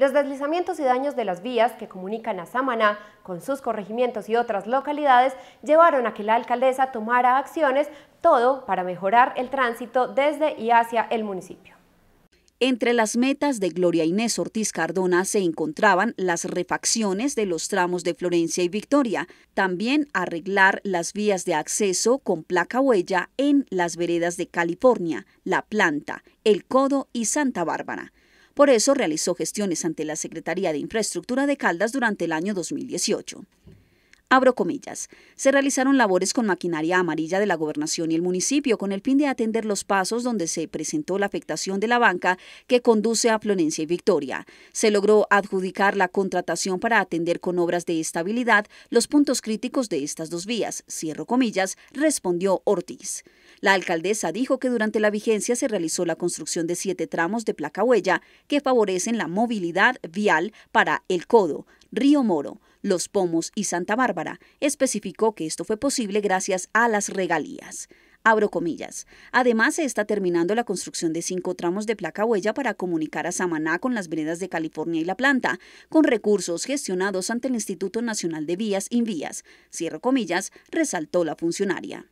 Los deslizamientos y daños de las vías que comunican a Samaná con sus corregimientos y otras localidades llevaron a que la alcaldesa tomara acciones, todo para mejorar el tránsito desde y hacia el municipio. Entre las metas de Gloria Inés Ortiz Cardona se encontraban las refacciones de los tramos de Florencia y Victoria, también arreglar las vías de acceso con placa huella en las veredas de California, La Planta, El Codo y Santa Bárbara. Por eso realizó gestiones ante la Secretaría de Infraestructura de Caldas durante el año 2018 abro comillas, se realizaron labores con maquinaria amarilla de la gobernación y el municipio con el fin de atender los pasos donde se presentó la afectación de la banca que conduce a Florencia y Victoria. Se logró adjudicar la contratación para atender con obras de estabilidad los puntos críticos de estas dos vías, cierro comillas, respondió Ortiz. La alcaldesa dijo que durante la vigencia se realizó la construcción de siete tramos de placa huella que favorecen la movilidad vial para El Codo, Río Moro, Los Pomos y Santa Bárbara. Especificó que esto fue posible gracias a las regalías. Abro comillas. Además, se está terminando la construcción de cinco tramos de placa huella para comunicar a Samaná con las veredas de California y La Planta, con recursos gestionados ante el Instituto Nacional de Vías Vías. Cierro comillas, resaltó la funcionaria.